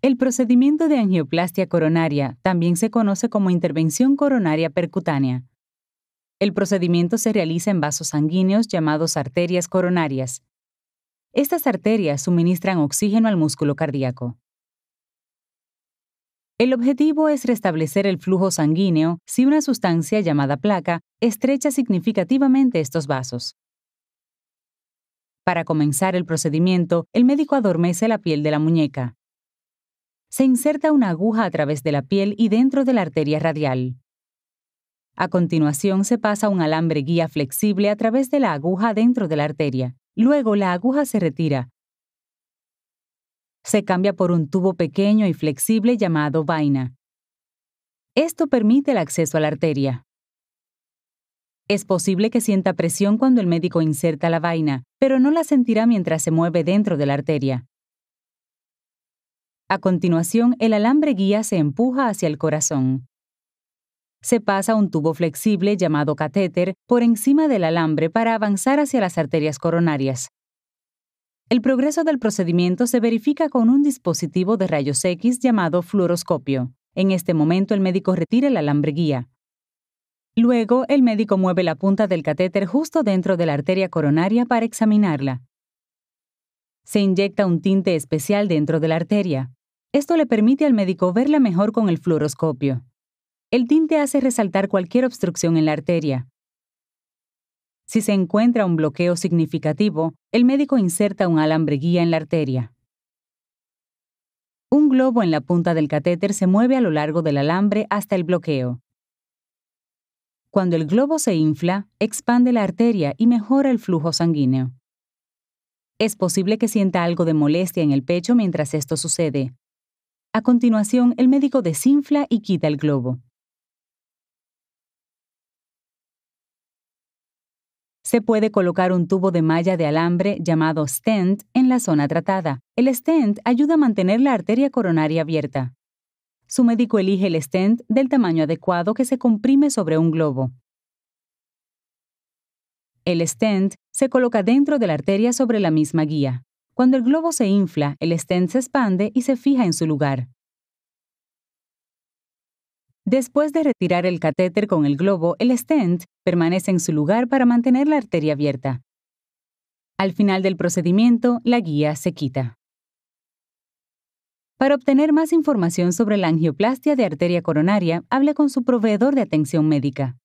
El procedimiento de angioplastia coronaria también se conoce como intervención coronaria percutánea. El procedimiento se realiza en vasos sanguíneos llamados arterias coronarias. Estas arterias suministran oxígeno al músculo cardíaco. El objetivo es restablecer el flujo sanguíneo si una sustancia llamada placa estrecha significativamente estos vasos. Para comenzar el procedimiento, el médico adormece la piel de la muñeca se inserta una aguja a través de la piel y dentro de la arteria radial. A continuación se pasa un alambre guía flexible a través de la aguja dentro de la arteria. Luego la aguja se retira. Se cambia por un tubo pequeño y flexible llamado vaina. Esto permite el acceso a la arteria. Es posible que sienta presión cuando el médico inserta la vaina, pero no la sentirá mientras se mueve dentro de la arteria. A continuación, el alambre guía se empuja hacia el corazón. Se pasa un tubo flexible llamado catéter por encima del alambre para avanzar hacia las arterias coronarias. El progreso del procedimiento se verifica con un dispositivo de rayos X llamado fluoroscopio. En este momento el médico retira el alambre guía. Luego, el médico mueve la punta del catéter justo dentro de la arteria coronaria para examinarla. Se inyecta un tinte especial dentro de la arteria. Esto le permite al médico verla mejor con el fluoroscopio. El tinte hace resaltar cualquier obstrucción en la arteria. Si se encuentra un bloqueo significativo, el médico inserta un alambre guía en la arteria. Un globo en la punta del catéter se mueve a lo largo del alambre hasta el bloqueo. Cuando el globo se infla, expande la arteria y mejora el flujo sanguíneo. Es posible que sienta algo de molestia en el pecho mientras esto sucede, a continuación, el médico desinfla y quita el globo. Se puede colocar un tubo de malla de alambre llamado stent en la zona tratada. El stent ayuda a mantener la arteria coronaria abierta. Su médico elige el stent del tamaño adecuado que se comprime sobre un globo. El stent se coloca dentro de la arteria sobre la misma guía. Cuando el globo se infla, el stent se expande y se fija en su lugar. Después de retirar el catéter con el globo, el stent permanece en su lugar para mantener la arteria abierta. Al final del procedimiento, la guía se quita. Para obtener más información sobre la angioplastia de arteria coronaria, hable con su proveedor de atención médica.